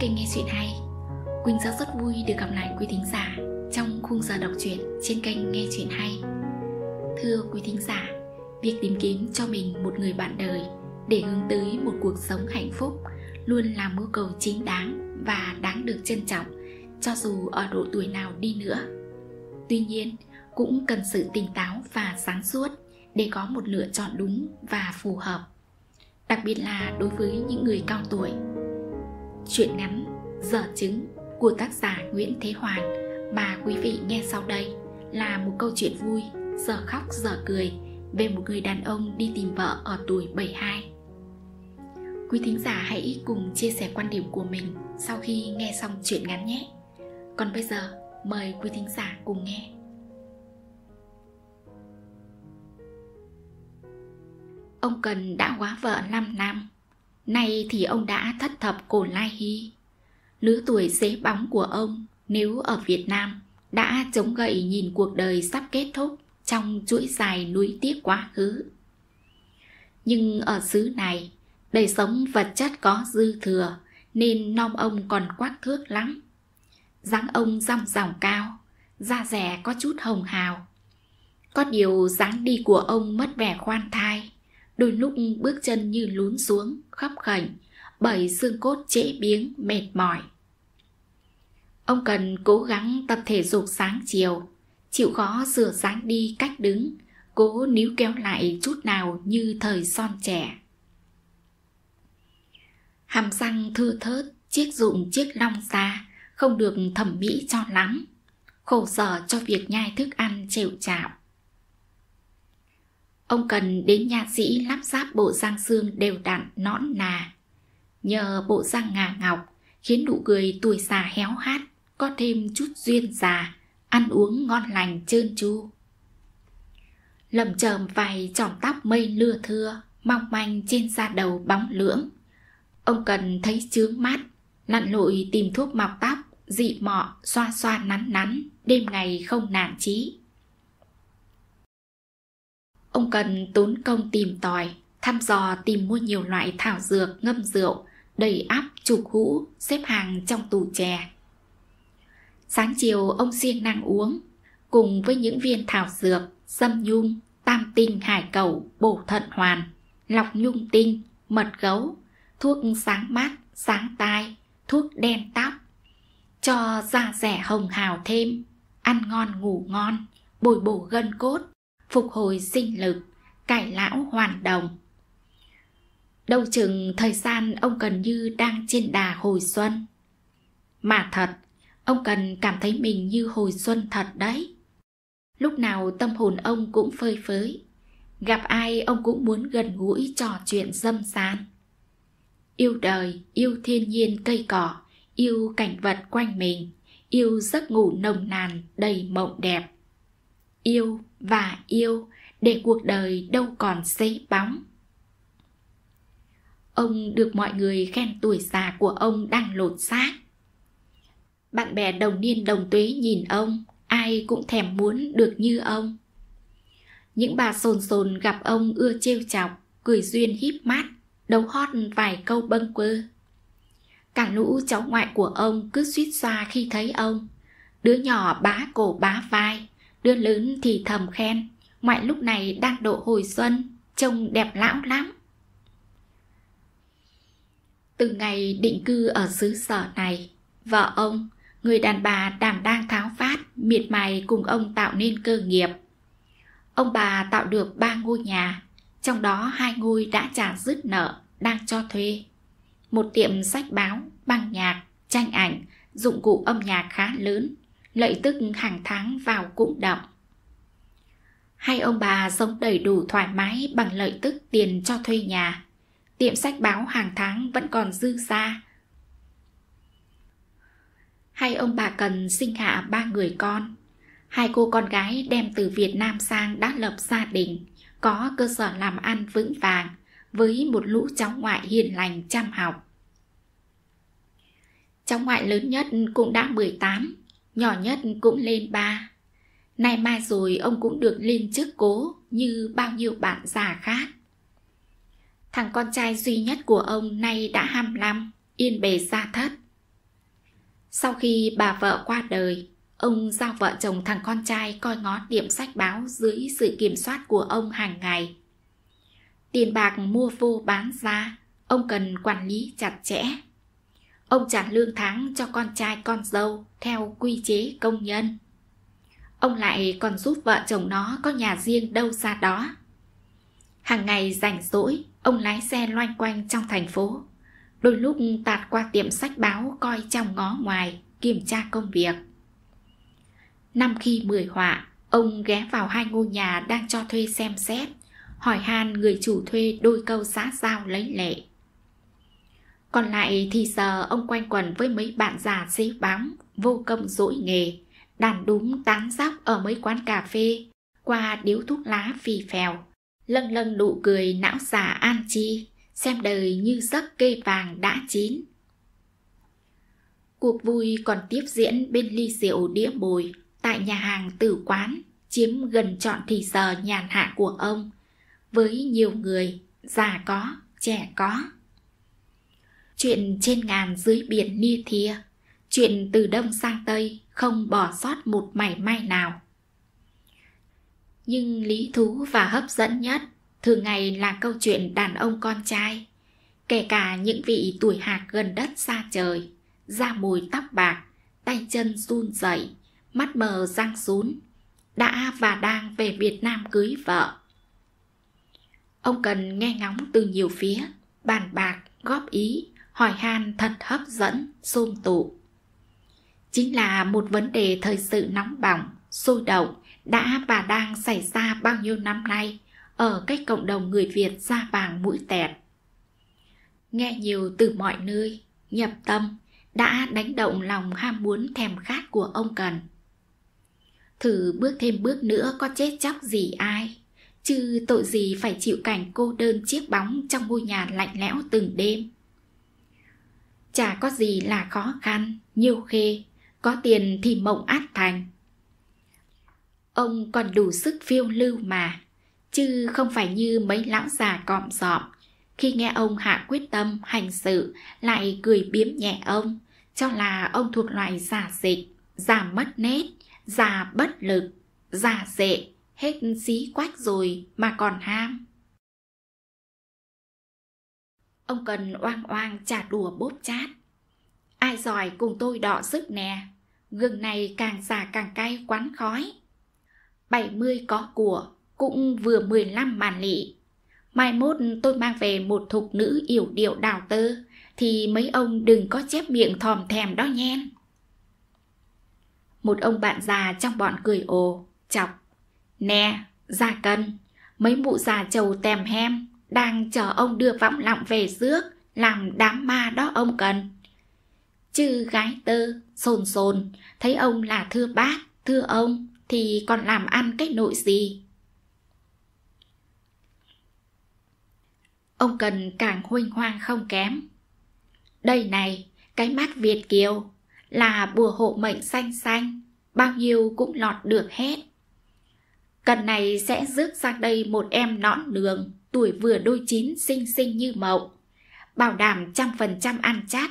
kênh nghe chuyện hay Quỳnh rất rất vui được gặp lại quý thính giả trong khung giờ đọc truyện trên kênh nghe chuyện hay Thưa quý thính giả, việc tìm kiếm cho mình một người bạn đời để hướng tới một cuộc sống hạnh phúc luôn là mưu cầu chính đáng và đáng được trân trọng cho dù ở độ tuổi nào đi nữa. Tuy nhiên, cũng cần sự tỉnh táo và sáng suốt để có một lựa chọn đúng và phù hợp. Đặc biệt là đối với những người cao tuổi Chuyện ngắn Giờ chứng của tác giả Nguyễn Thế Hoàng. mà quý vị nghe sau đây là một câu chuyện vui, giờ khóc giờ cười về một người đàn ông đi tìm vợ ở tuổi 72. Quý thính giả hãy cùng chia sẻ quan điểm của mình sau khi nghe xong chuyện ngắn nhé. Còn bây giờ, mời quý thính giả cùng nghe. Ông Cần đã quá vợ 5 năm Nay thì ông đã thất thập cổ lai hy. Lứa tuổi dễ bóng của ông nếu ở Việt Nam đã chống gậy nhìn cuộc đời sắp kết thúc trong chuỗi dài núi tiếc quá khứ. Nhưng ở xứ này, đời sống vật chất có dư thừa nên non ông còn quát thước lắm. dáng ông răm ròng cao, da rẻ có chút hồng hào. Có điều dáng đi của ông mất vẻ khoan thai đôi lúc bước chân như lún xuống, khóc khảnh, bởi xương cốt trễ biếng, mệt mỏi. Ông cần cố gắng tập thể dục sáng chiều, chịu khó sửa sáng đi cách đứng, cố níu kéo lại chút nào như thời son trẻ. Hàm răng thưa thớt, chiếc dụng chiếc long xa, không được thẩm mỹ cho lắm. Khổ sở cho việc nhai thức ăn trệu chạp. Ông cần đến nha sĩ lắp ráp bộ răng xương đều đặn nõn nà. Nhờ bộ răng ngà ngọc khiến nụ cười tuổi già héo hát có thêm chút duyên già, ăn uống ngon lành trơn tru. Lầm chầm vài trỏm tóc mây lưa thưa, mong manh trên da đầu bóng lưỡng. Ông cần thấy chướng mát, lặn lội tìm thuốc mọc tóc, dị mọ, xoa xoa nắn nắn, đêm ngày không nản chí. Ông cần tốn công tìm tòi, thăm dò tìm mua nhiều loại thảo dược ngâm rượu, đầy áp chụp hũ, xếp hàng trong tủ chè. Sáng chiều ông siêng năng uống, cùng với những viên thảo dược, dâm nhung, tam tinh hải cẩu, bổ thận hoàn, lọc nhung tinh, mật gấu, thuốc sáng mát, sáng tai, thuốc đen tóc, cho da rẻ hồng hào thêm, ăn ngon ngủ ngon, bồi bổ gân cốt, phục hồi sinh lực, cải lão hoàn đồng. Đâu chừng thời gian ông gần Như đang trên đà hồi xuân. Mà thật, ông Cần cảm thấy mình như hồi xuân thật đấy. Lúc nào tâm hồn ông cũng phơi phới. Gặp ai ông cũng muốn gần gũi trò chuyện dâm sán. Yêu đời, yêu thiên nhiên cây cỏ, yêu cảnh vật quanh mình, yêu giấc ngủ nồng nàn đầy mộng đẹp. Yêu và yêu để cuộc đời đâu còn xây bóng ông được mọi người khen tuổi già của ông đang lột xác bạn bè đồng niên đồng tuế nhìn ông ai cũng thèm muốn được như ông những bà sồn sồn gặp ông ưa trêu chọc cười duyên híp mắt đấu hót vài câu bâng quơ cả lũ cháu ngoại của ông cứ suýt xoa khi thấy ông đứa nhỏ bá cổ bá vai Đứa lớn thì thầm khen Ngoại lúc này đang độ hồi xuân Trông đẹp lão lắm Từ ngày định cư ở xứ sở này Vợ ông, người đàn bà đảm đang tháo phát Miệt mài cùng ông tạo nên cơ nghiệp Ông bà tạo được ba ngôi nhà Trong đó hai ngôi đã trả dứt nợ Đang cho thuê Một tiệm sách báo, băng nhạc, tranh ảnh Dụng cụ âm nhạc khá lớn lợi tức hàng tháng vào cũng đậm. hay ông bà sống đầy đủ thoải mái bằng lợi tức tiền cho thuê nhà. Tiệm sách báo hàng tháng vẫn còn dư ra. hay ông bà cần sinh hạ ba người con. Hai cô con gái đem từ Việt Nam sang đã lập gia đình, có cơ sở làm ăn vững vàng với một lũ cháu ngoại hiền lành chăm học. Cháu ngoại lớn nhất cũng đã 18, nhỏ nhất cũng lên ba. Nay mai rồi ông cũng được lên chức cố như bao nhiêu bạn già khác. Thằng con trai duy nhất của ông nay đã 25, yên bề gia thất. Sau khi bà vợ qua đời, ông giao vợ chồng thằng con trai coi ngó điểm sách báo dưới sự kiểm soát của ông hàng ngày. Tiền bạc mua vô bán ra, ông cần quản lý chặt chẽ. Ông trả lương tháng cho con trai con dâu theo quy chế công nhân. Ông lại còn giúp vợ chồng nó có nhà riêng đâu xa đó. Hàng ngày rảnh rỗi, ông lái xe loanh quanh trong thành phố. Đôi lúc tạt qua tiệm sách báo coi trong ngó ngoài, kiểm tra công việc. Năm khi mười họa, ông ghé vào hai ngôi nhà đang cho thuê xem xét, hỏi han người chủ thuê đôi câu xã giao lấy lệ. Còn lại thì giờ ông quanh quần với mấy bạn già dí bám, vô công dỗi nghề, đàn đúng tán dóc ở mấy quán cà phê, qua điếu thuốc lá phì phèo, lâng lâng nụ cười não già an chi, xem đời như giấc cây vàng đã chín. Cuộc vui còn tiếp diễn bên ly rượu đĩa bồi tại nhà hàng tử quán, chiếm gần trọn thì giờ nhàn hạ của ông, với nhiều người, già có, trẻ có chuyện trên ngàn dưới biển nia thia, chuyện từ đông sang tây không bỏ sót một mảy may nào. Nhưng lý thú và hấp dẫn nhất thường ngày là câu chuyện đàn ông con trai, kể cả những vị tuổi hạc gần đất xa trời, da mồi tóc bạc, tay chân run rẩy, mắt mờ răng rún, đã và đang về Việt Nam cưới vợ. Ông cần nghe ngóng từ nhiều phía, bàn bạc, góp ý, hỏi han thật hấp dẫn, xôm tụ. Chính là một vấn đề thời sự nóng bỏng, sôi động đã và đang xảy ra bao nhiêu năm nay ở cách cộng đồng người Việt da vàng mũi tẹt. Nghe nhiều từ mọi nơi, nhập tâm, đã đánh động lòng ham muốn thèm khát của ông Cần. Thử bước thêm bước nữa có chết chóc gì ai, chứ tội gì phải chịu cảnh cô đơn chiếc bóng trong ngôi nhà lạnh lẽo từng đêm chả có gì là khó khăn, nhiều khê, có tiền thì mộng át thành. Ông còn đủ sức phiêu lưu mà, chứ không phải như mấy lão già cọm sọm. Khi nghe ông hạ quyết tâm hành sự lại cười biếm nhẹ ông, cho là ông thuộc loại giả dịch, giả mất nét, giả bất lực, giả dệ, hết xí quách rồi mà còn ham. Ông cần oang oang trả đùa bốp chát Ai giỏi cùng tôi đọ sức nè Gừng này càng già càng cay quán khói 70 có của Cũng vừa 15 màn lị Mai mốt tôi mang về một thục nữ yểu điệu đào tơ Thì mấy ông đừng có chép miệng thòm thèm đó nhen Một ông bạn già trong bọn cười ồ Chọc Nè, già cân Mấy mụ già trầu tèm hem đang chờ ông đưa vọng lọng về rước làm đám ma đó ông cần chứ gái tơ sồn sồn thấy ông là thưa bác thưa ông thì còn làm ăn cái nội gì ông cần càng huynh hoang không kém đây này cái mắt việt kiều là bùa hộ mệnh xanh xanh bao nhiêu cũng lọt được hết cần này sẽ rước sang đây một em nõn đường tuổi vừa đôi chín xinh xinh như mộng, bảo đảm trăm phần trăm ăn chát.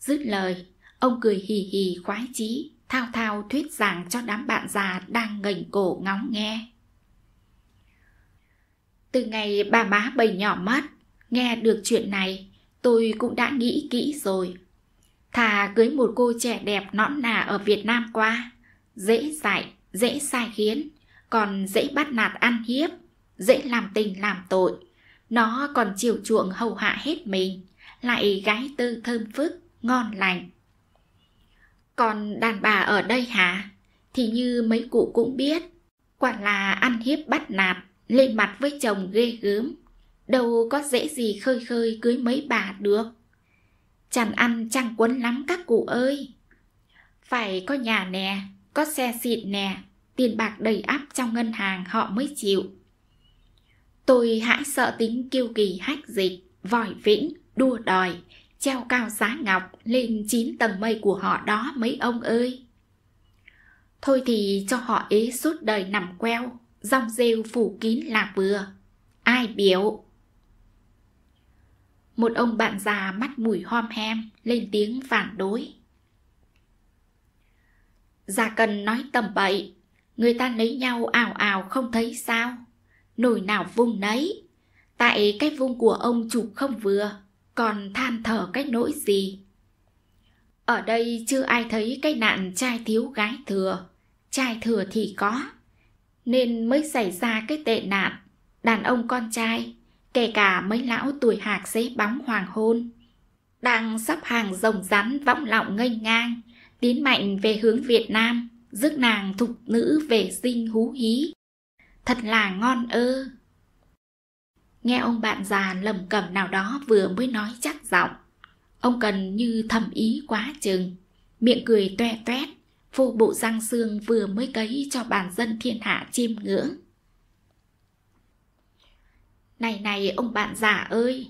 Dứt lời, ông cười hì hì khoái chí, thao thao thuyết giảng cho đám bạn già đang ngẩng cổ ngóng nghe. Từ ngày bà má bầy nhỏ mất, nghe được chuyện này, tôi cũng đã nghĩ kỹ rồi. Thà cưới một cô trẻ đẹp nõn nà ở Việt Nam qua, dễ dạy, dễ sai khiến, còn dễ bắt nạt ăn hiếp dễ làm tình làm tội. Nó còn chiều chuộng hầu hạ hết mình, lại gái tư thơm phức, ngon lành. Còn đàn bà ở đây hả? Thì như mấy cụ cũng biết, quả là ăn hiếp bắt nạt, lên mặt với chồng ghê gớm. Đâu có dễ gì khơi khơi cưới mấy bà được. Chẳng ăn chẳng quấn lắm các cụ ơi. Phải có nhà nè, có xe xịn nè, tiền bạc đầy ắp trong ngân hàng họ mới chịu. Tôi hãi sợ tính kiêu kỳ hách dịch, vòi vĩnh, đua đòi, treo cao giá ngọc lên chín tầng mây của họ đó mấy ông ơi. Thôi thì cho họ ế suốt đời nằm queo, rong rêu phủ kín là vừa. Ai biểu? Một ông bạn già mắt mùi hom hem lên tiếng phản đối. Già cần nói tầm bậy, người ta lấy nhau ảo ảo không thấy sao nồi nào vung nấy. Tại cái vung của ông chụp không vừa, còn than thở cái nỗi gì. Ở đây chưa ai thấy cái nạn trai thiếu gái thừa, trai thừa thì có. Nên mới xảy ra cái tệ nạn, đàn ông con trai, kể cả mấy lão tuổi hạc xế bóng hoàng hôn. Đang sắp hàng rồng rắn võng lọng nghênh ngang, tiến mạnh về hướng Việt Nam, rước nàng thục nữ về sinh hú hí thật là ngon ư nghe ông bạn già lẩm cẩm nào đó vừa mới nói chắc giọng ông cần như thầm ý quá chừng miệng cười toe toét phô bộ răng xương vừa mới cấy cho bản dân thiên hạ chiêm ngưỡng này này ông bạn già ơi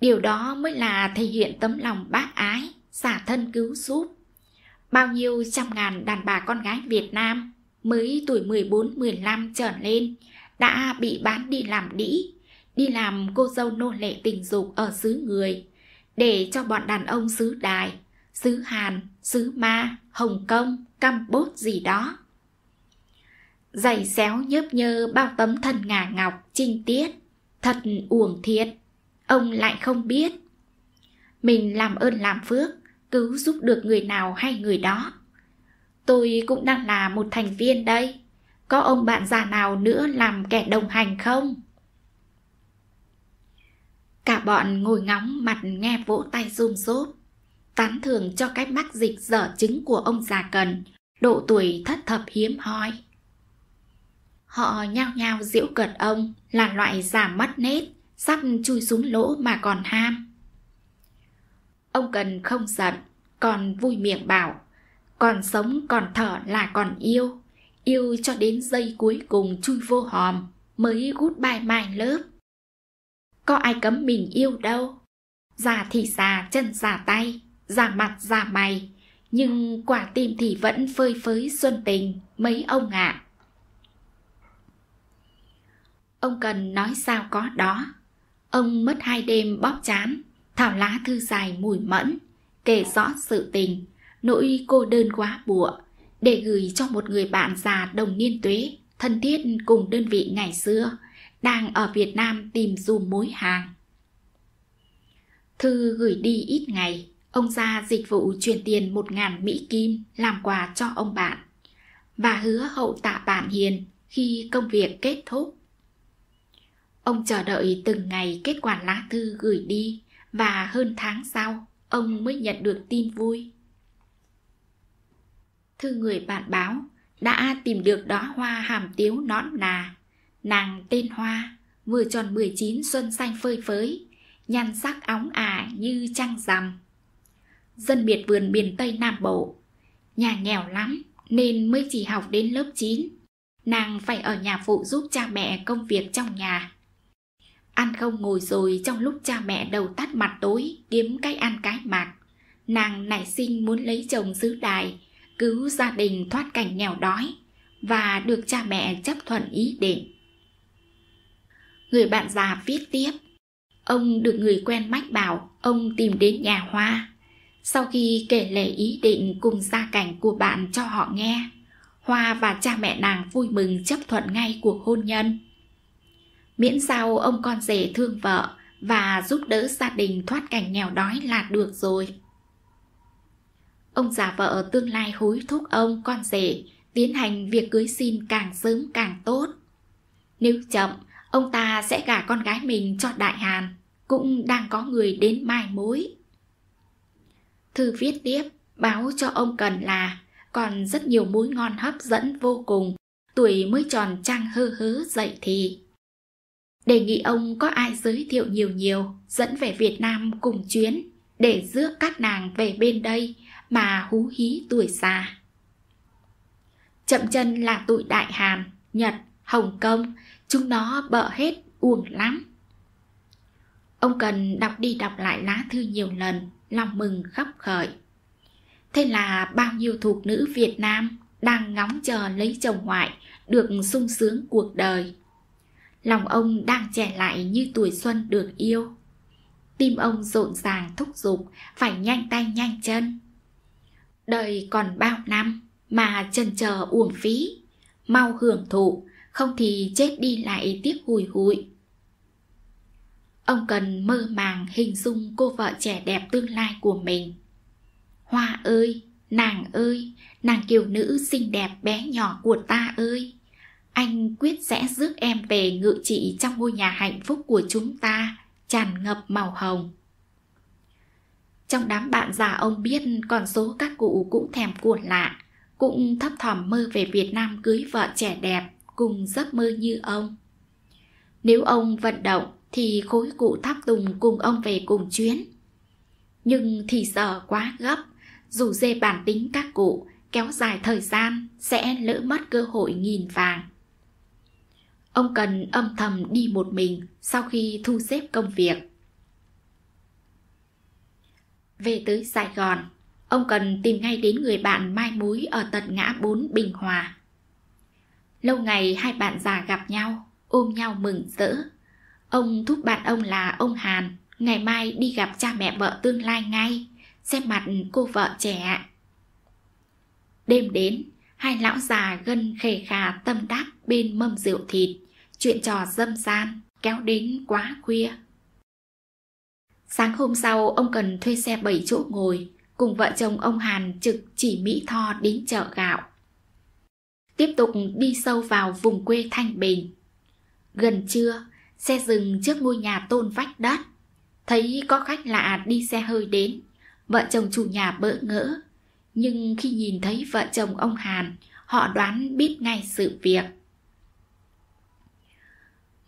điều đó mới là thể hiện tấm lòng bác ái xả thân cứu giúp bao nhiêu trăm ngàn đàn bà con gái việt nam mới tuổi 14-15 trở lên đã bị bán đi làm đĩ, đi làm cô dâu nô lệ tình dục ở xứ người, để cho bọn đàn ông xứ Đài, xứ Hàn, xứ Ma, Hồng Kông, Campuchia gì đó. Giày xéo nhớp nhơ bao tấm thân ngà ngọc, trinh tiết, thật uổng thiệt, ông lại không biết. Mình làm ơn làm phước, cứu giúp được người nào hay người đó. Tôi cũng đang là một thành viên đây. Có ông bạn già nào nữa làm kẻ đồng hành không? Cả bọn ngồi ngóng mặt nghe vỗ tay rôm rốp. Tán thưởng cho cái bác dịch dở chứng của ông già cần, độ tuổi thất thập hiếm hoi. Họ nhao nhao giễu cợt ông là loại giả mất nết, sắp chui xuống lỗ mà còn ham. Ông cần không giận, còn vui miệng bảo còn sống còn thở là còn yêu yêu cho đến giây cuối cùng chui vô hòm mới gút bài mai lớp có ai cấm mình yêu đâu già thì già chân già tay già mặt già mày nhưng quả tim thì vẫn phơi phới xuân tình mấy ông ạ à. ông cần nói sao có đó ông mất hai đêm bóp chán thảo lá thư dài mùi mẫn kể rõ sự tình nỗi cô đơn quá bụa để gửi cho một người bạn già đồng niên tuế, thân thiết cùng đơn vị ngày xưa, đang ở Việt Nam tìm dùm mối hàng. Thư gửi đi ít ngày, ông ra dịch vụ chuyển tiền một ngàn Mỹ Kim làm quà cho ông bạn và hứa hậu tạ bạn hiền khi công việc kết thúc. Ông chờ đợi từng ngày kết quả lá thư gửi đi và hơn tháng sau, ông mới nhận được tin vui thư người bạn báo đã tìm được đóa hoa hàm tiếu nõn nà. Nàng tên Hoa, vừa tròn 19 xuân xanh phơi phới, nhan sắc óng ả như trăng rằm. Dân biệt vườn miền Tây Nam Bộ, nhà nghèo lắm nên mới chỉ học đến lớp 9. Nàng phải ở nhà phụ giúp cha mẹ công việc trong nhà. Ăn không ngồi rồi trong lúc cha mẹ đầu tắt mặt tối kiếm cái ăn cái mặc. Nàng nảy sinh muốn lấy chồng xứ đài cứu gia đình thoát cảnh nghèo đói và được cha mẹ chấp thuận ý định. Người bạn già viết tiếp, ông được người quen mách bảo ông tìm đến nhà Hoa. Sau khi kể lể ý định cùng gia cảnh của bạn cho họ nghe, Hoa và cha mẹ nàng vui mừng chấp thuận ngay cuộc hôn nhân. Miễn sao ông con rể thương vợ và giúp đỡ gia đình thoát cảnh nghèo đói là được rồi. Ông già vợ tương lai hối thúc ông con rể tiến hành việc cưới xin càng sớm càng tốt. Nếu chậm, ông ta sẽ gả con gái mình cho Đại Hàn, cũng đang có người đến mai mối. Thư viết tiếp, báo cho ông cần là còn rất nhiều mối ngon hấp dẫn vô cùng, tuổi mới tròn trăng hơ hớ dậy thì. Đề nghị ông có ai giới thiệu nhiều nhiều, dẫn về Việt Nam cùng chuyến, để rước các nàng về bên đây, mà hú hí tuổi già. Chậm chân là tụi Đại Hàn, Nhật, Hồng Kông, chúng nó bợ hết uổng lắm. Ông cần đọc đi đọc lại lá thư nhiều lần, lòng mừng khắp khởi. Thế là bao nhiêu thuộc nữ Việt Nam đang ngóng chờ lấy chồng ngoại được sung sướng cuộc đời. Lòng ông đang trẻ lại như tuổi xuân được yêu. Tim ông rộn ràng thúc giục phải nhanh tay nhanh chân đời còn bao năm mà chần chờ uổng phí mau hưởng thụ không thì chết đi lại tiếc hùi hụi ông cần mơ màng hình dung cô vợ trẻ đẹp tương lai của mình hoa ơi nàng ơi nàng kiều nữ xinh đẹp bé nhỏ của ta ơi anh quyết sẽ rước em về ngự trị trong ngôi nhà hạnh phúc của chúng ta tràn ngập màu hồng trong đám bạn già ông biết còn số các cụ cũng thèm của lạ, cũng thấp thỏm mơ về Việt Nam cưới vợ trẻ đẹp cùng giấc mơ như ông. Nếu ông vận động thì khối cụ tháp tùng cùng ông về cùng chuyến. Nhưng thì giờ quá gấp, dù dê bản tính các cụ kéo dài thời gian sẽ lỡ mất cơ hội nghìn vàng. Ông cần âm thầm đi một mình sau khi thu xếp công việc về tới Sài Gòn, ông cần tìm ngay đến người bạn mai mối ở tận ngã bốn Bình Hòa. Lâu ngày hai bạn già gặp nhau, ôm nhau mừng rỡ. Ông thúc bạn ông là ông Hàn, ngày mai đi gặp cha mẹ vợ tương lai ngay, xem mặt cô vợ trẻ. Đêm đến, hai lão già gân khề khà tâm đắc bên mâm rượu thịt, chuyện trò dâm gian, kéo đến quá khuya. Sáng hôm sau, ông cần thuê xe 7 chỗ ngồi, cùng vợ chồng ông Hàn trực chỉ Mỹ Tho đến chợ gạo. Tiếp tục đi sâu vào vùng quê Thanh Bình. Gần trưa, xe dừng trước ngôi nhà tôn vách đất. Thấy có khách lạ đi xe hơi đến, vợ chồng chủ nhà bỡ ngỡ. Nhưng khi nhìn thấy vợ chồng ông Hàn, họ đoán biết ngay sự việc.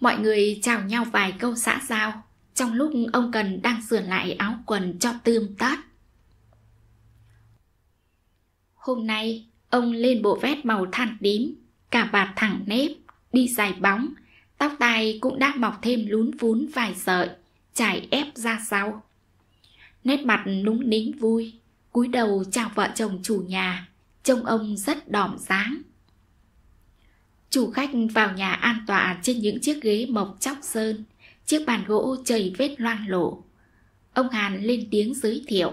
Mọi người chào nhau vài câu xã giao, trong lúc ông Cần đang sửa lại áo quần cho tươm tát. Hôm nay, ông lên bộ vest màu than tím, cả bạt thẳng nếp, đi dài bóng, tóc tai cũng đã mọc thêm lún vún vài sợi, trải ép ra sau. Nét mặt lúng nính vui, cúi đầu chào vợ chồng chủ nhà, trông ông rất đỏm dáng. Chủ khách vào nhà an tọa trên những chiếc ghế mộc chóc sơn, Chiếc bàn gỗ chầy vết loang lổ Ông Hàn lên tiếng giới thiệu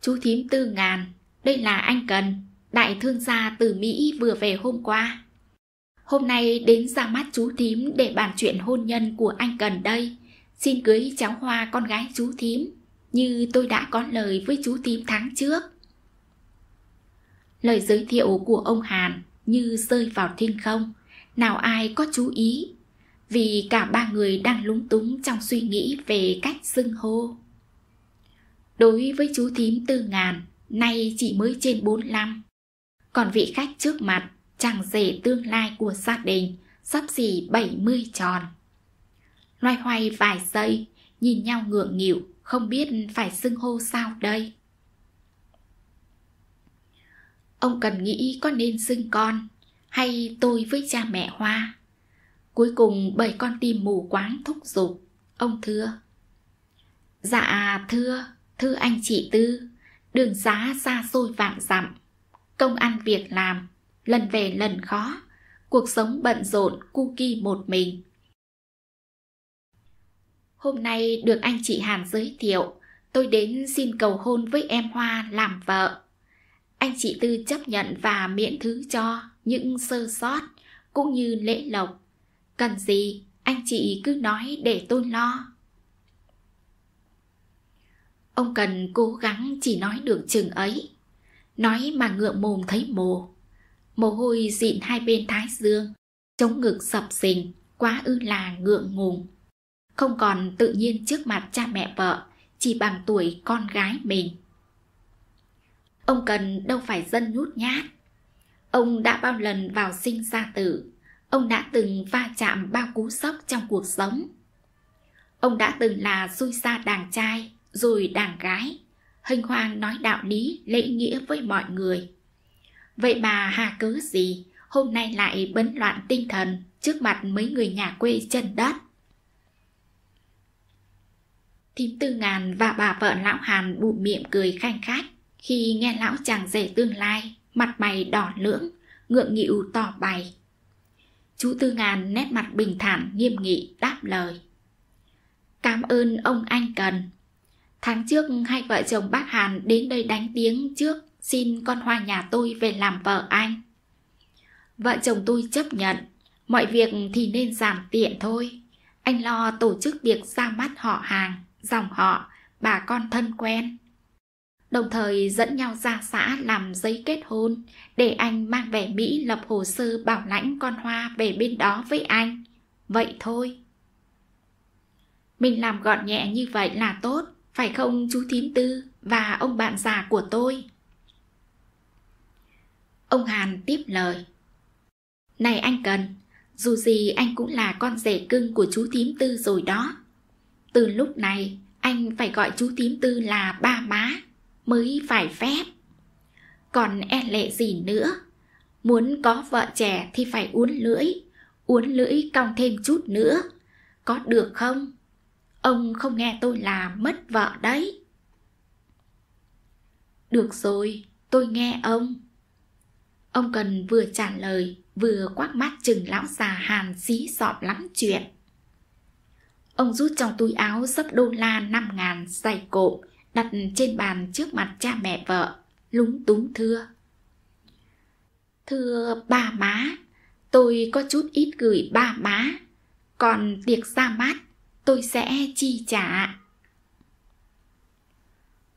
Chú thím tư ngàn Đây là anh Cần Đại thương gia từ Mỹ vừa về hôm qua Hôm nay đến ra mắt chú thím Để bàn chuyện hôn nhân của anh Cần đây Xin cưới cháu Hoa con gái chú thím Như tôi đã có lời với chú thím tháng trước Lời giới thiệu của ông Hàn như rơi vào thiên không Nào ai có chú ý vì cả ba người đang lúng túng trong suy nghĩ về cách xưng hô. Đối với chú thím tư ngàn, nay chỉ mới trên 45. Còn vị khách trước mặt, chàng rể tương lai của gia đình, sắp xỉ 70 tròn. Loay hoay vài giây, nhìn nhau ngượng nghịu, không biết phải xưng hô sao đây. Ông cần nghĩ có nên xưng con, hay tôi với cha mẹ Hoa. Cuối cùng bảy con tim mù quáng thúc giục Ông thưa Dạ thưa Thưa anh chị Tư Đường xá xa xôi vạn dặm Công ăn việc làm Lần về lần khó Cuộc sống bận rộn cu kỳ một mình Hôm nay được anh chị Hàn giới thiệu Tôi đến xin cầu hôn với em Hoa làm vợ Anh chị Tư chấp nhận và miễn thứ cho những sơ sót cũng như lễ lộc Cần gì, anh chị cứ nói để tôi lo. Ông cần cố gắng chỉ nói được chừng ấy. Nói mà ngượng mồm thấy mồ. Mồ hôi dịn hai bên thái dương, chống ngực sập sình, quá ư là ngượng ngùng. Không còn tự nhiên trước mặt cha mẹ vợ, chỉ bằng tuổi con gái mình. Ông cần đâu phải dân nhút nhát. Ông đã bao lần vào sinh ra tử, Ông đã từng va chạm bao cú sốc trong cuộc sống. Ông đã từng là xui xa đàn trai, rồi đàn gái, hênh hoang nói đạo lý, lễ nghĩa với mọi người. Vậy mà hà cớ gì, hôm nay lại bấn loạn tinh thần trước mặt mấy người nhà quê chân đất. Thím Tư Ngàn và bà vợ lão Hàn bụm miệng cười khanh khách khi nghe lão chàng rể tương lai, mặt mày đỏ lưỡng, ngượng nghịu tỏ bày. Chú Tư Ngàn nét mặt bình thản nghiêm nghị đáp lời Cảm ơn ông anh cần Tháng trước hai vợ chồng bác Hàn đến đây đánh tiếng trước Xin con hoa nhà tôi về làm vợ anh Vợ chồng tôi chấp nhận Mọi việc thì nên giảm tiện thôi Anh lo tổ chức việc ra mắt họ hàng Dòng họ Bà con thân quen đồng thời dẫn nhau ra xã làm giấy kết hôn để anh mang về Mỹ lập hồ sơ bảo lãnh con Hoa về bên đó với anh. Vậy thôi. Mình làm gọn nhẹ như vậy là tốt, phải không chú Thím Tư và ông bạn già của tôi? Ông Hàn tiếp lời. Này anh Cần, dù gì anh cũng là con rể cưng của chú Thím Tư rồi đó. Từ lúc này, anh phải gọi chú Thím Tư là ba má mới phải phép còn e lệ gì nữa muốn có vợ trẻ thì phải uốn lưỡi uốn lưỡi cong thêm chút nữa có được không ông không nghe tôi là mất vợ đấy được rồi tôi nghe ông ông cần vừa trả lời vừa quát mắt chừng lão già hàn xí sọp lắm chuyện ông rút trong túi áo sấp đô la năm ngàn giày cộm đặt trên bàn trước mặt cha mẹ vợ, lúng túng thưa. Thưa ba má, tôi có chút ít gửi ba má, còn tiệc ra mát tôi sẽ chi trả.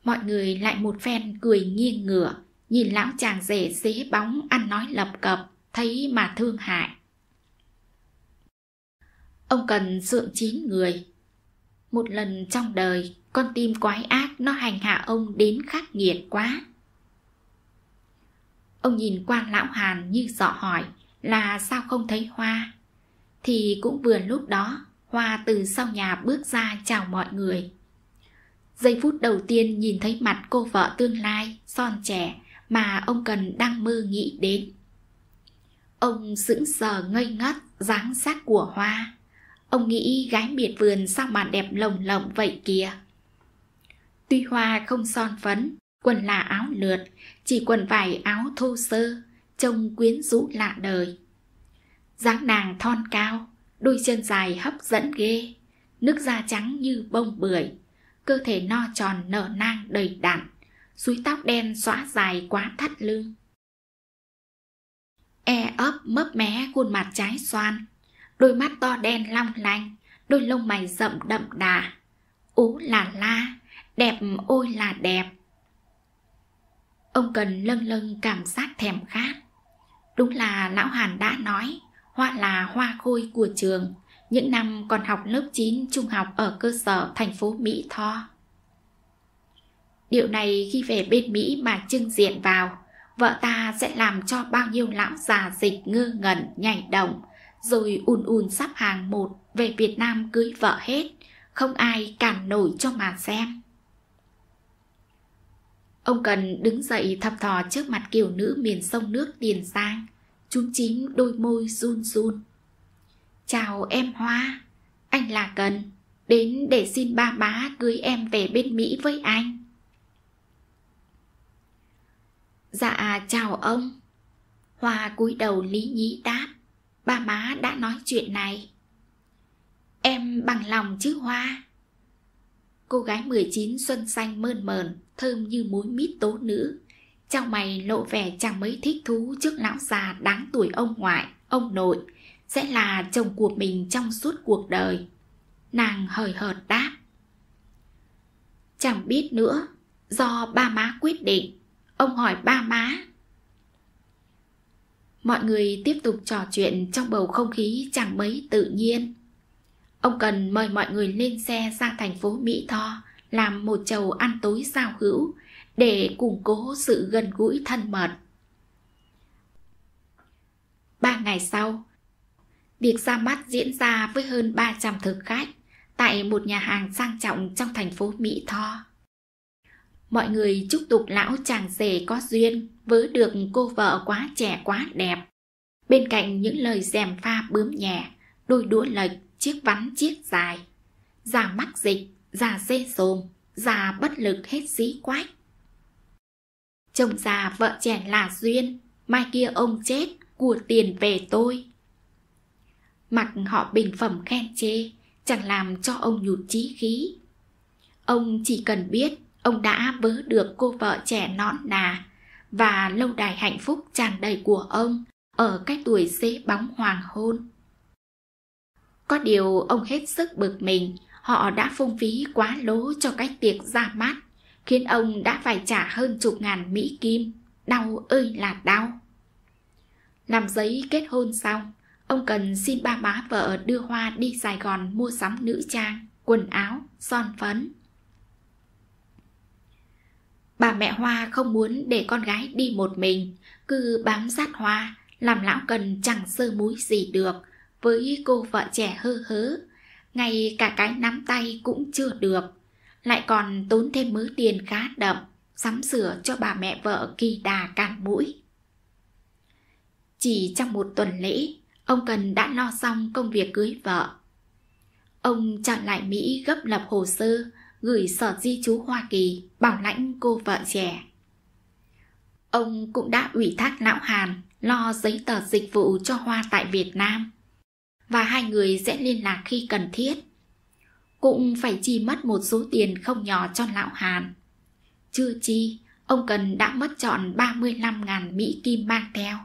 Mọi người lại một phen cười nghiêng ngửa, nhìn lão chàng rể xế bóng ăn nói lập cập, thấy mà thương hại. Ông cần sượng chín người, một lần trong đời, con tim quái ác nó hành hạ ông đến khắc nghiệt quá. Ông nhìn quan lão Hàn như dọ hỏi là sao không thấy Hoa. Thì cũng vừa lúc đó, Hoa từ sau nhà bước ra chào mọi người. Giây phút đầu tiên nhìn thấy mặt cô vợ tương lai, son trẻ mà ông cần đang mơ nghĩ đến. Ông sững sờ ngây ngất dáng sắc của Hoa. Ông nghĩ gái miệt vườn sao mà đẹp lồng lộng vậy kìa. Tuy hoa không son phấn, quần là áo lượt, chỉ quần vải áo thô sơ, trông quyến rũ lạ đời. dáng nàng thon cao, đôi chân dài hấp dẫn ghê, nước da trắng như bông bưởi, cơ thể no tròn nở nang đầy đặn, suối tóc đen xõa dài quá thắt lưng. E ấp mấp mé khuôn mặt trái xoan, đôi mắt to đen long lanh, đôi lông mày rậm đậm đà. Ú là la, đẹp ôi là đẹp. Ông cần lâng lâng cảm giác thèm khát. Đúng là lão Hàn đã nói, hoa là hoa khôi của trường, những năm còn học lớp 9 trung học ở cơ sở thành phố Mỹ Tho. Điều này khi về bên Mỹ mà trưng diện vào, vợ ta sẽ làm cho bao nhiêu lão già dịch ngơ ngẩn, nhảy động, rồi ùn ùn sắp hàng một về Việt Nam cưới vợ hết, không ai cản nổi cho mà xem. Ông Cần đứng dậy thập thò trước mặt kiểu nữ miền sông nước Tiền Giang, chúng chính đôi môi run run. Chào em Hoa, anh là Cần, đến để xin ba bá cưới em về bên Mỹ với anh. Dạ chào ông. Hoa cúi đầu lý nhí đáp ba má đã nói chuyện này. Em bằng lòng chứ Hoa. Cô gái 19 xuân xanh mơn mờn, thơm như muối mít tố nữ. Trong mày lộ vẻ chẳng mấy thích thú trước lão già đáng tuổi ông ngoại, ông nội, sẽ là chồng của mình trong suốt cuộc đời. Nàng hời hợt đáp. Chẳng biết nữa, do ba má quyết định, ông hỏi ba má mọi người tiếp tục trò chuyện trong bầu không khí chẳng mấy tự nhiên. Ông cần mời mọi người lên xe ra thành phố Mỹ Tho làm một chầu ăn tối giao hữu để củng cố sự gần gũi thân mật. Ba ngày sau, việc ra mắt diễn ra với hơn 300 thực khách tại một nhà hàng sang trọng trong thành phố Mỹ Tho. Mọi người chúc tục lão chàng rể có duyên với được cô vợ quá trẻ quá đẹp. Bên cạnh những lời dèm pha bướm nhẹ, đôi đũa lệch, chiếc vắn chiếc dài. Già mắc dịch, già dê dồm, già bất lực hết dí quách. Chồng già vợ trẻ là duyên, mai kia ông chết, của tiền về tôi. Mặc họ bình phẩm khen chê, chẳng làm cho ông nhụt chí khí. Ông chỉ cần biết ông đã vớ được cô vợ trẻ nõn nà và lâu đài hạnh phúc tràn đầy của ông ở cái tuổi dễ bóng hoàng hôn. Có điều ông hết sức bực mình, họ đã phung phí quá lố cho cái tiệc ra mắt, khiến ông đã phải trả hơn chục ngàn Mỹ Kim, đau ơi là đau. Làm giấy kết hôn xong, ông cần xin ba má vợ đưa Hoa đi Sài Gòn mua sắm nữ trang, quần áo, son phấn. Bà mẹ Hoa không muốn để con gái đi một mình, cứ bám sát Hoa, làm lão cần chẳng sơ múi gì được với cô vợ trẻ hơ hớ. Ngay cả cái nắm tay cũng chưa được, lại còn tốn thêm mớ tiền khá đậm, sắm sửa cho bà mẹ vợ kỳ đà cạn mũi. Chỉ trong một tuần lễ, ông Cần đã lo xong công việc cưới vợ. Ông trở lại Mỹ gấp lập hồ sơ, gửi Sở Di trú Hoa Kỳ bảo lãnh cô vợ trẻ. Ông cũng đã ủy thác Lão Hàn lo giấy tờ dịch vụ cho Hoa tại Việt Nam và hai người sẽ liên lạc khi cần thiết. Cũng phải chi mất một số tiền không nhỏ cho Lão Hàn. Chưa chi, ông Cần đã mất trọn 35.000 Mỹ Kim mang theo.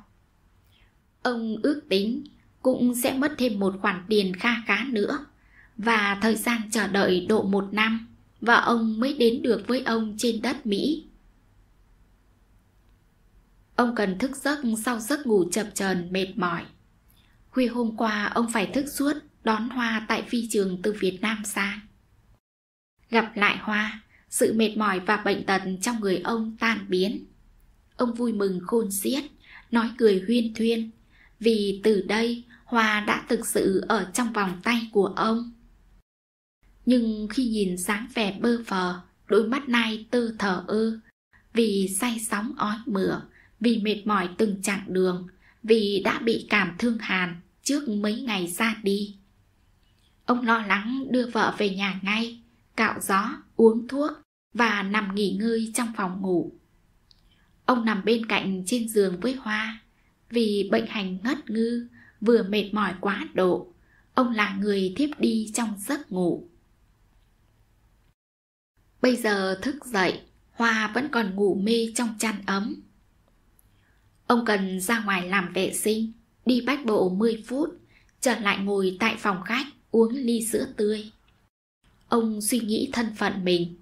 Ông ước tính cũng sẽ mất thêm một khoản tiền kha khá nữa và thời gian chờ đợi độ một năm và ông mới đến được với ông trên đất Mỹ. Ông cần thức giấc sau giấc ngủ chập chờn mệt mỏi. Khuya hôm qua ông phải thức suốt đón Hoa tại phi trường từ Việt Nam sang. Gặp lại Hoa, sự mệt mỏi và bệnh tật trong người ông tan biến. Ông vui mừng khôn xiết, nói cười huyên thuyên, vì từ đây Hoa đã thực sự ở trong vòng tay của ông nhưng khi nhìn dáng vẻ bơ phờ, đôi mắt nay tư thờ ư vì say sóng ói mửa vì mệt mỏi từng chặng đường vì đã bị cảm thương hàn trước mấy ngày ra đi ông lo lắng đưa vợ về nhà ngay cạo gió uống thuốc và nằm nghỉ ngơi trong phòng ngủ ông nằm bên cạnh trên giường với hoa vì bệnh hành ngất ngư vừa mệt mỏi quá độ ông là người thiếp đi trong giấc ngủ Bây giờ thức dậy, Hoa vẫn còn ngủ mê trong chăn ấm. Ông cần ra ngoài làm vệ sinh, đi bách bộ 10 phút, trở lại ngồi tại phòng khách uống ly sữa tươi. Ông suy nghĩ thân phận mình.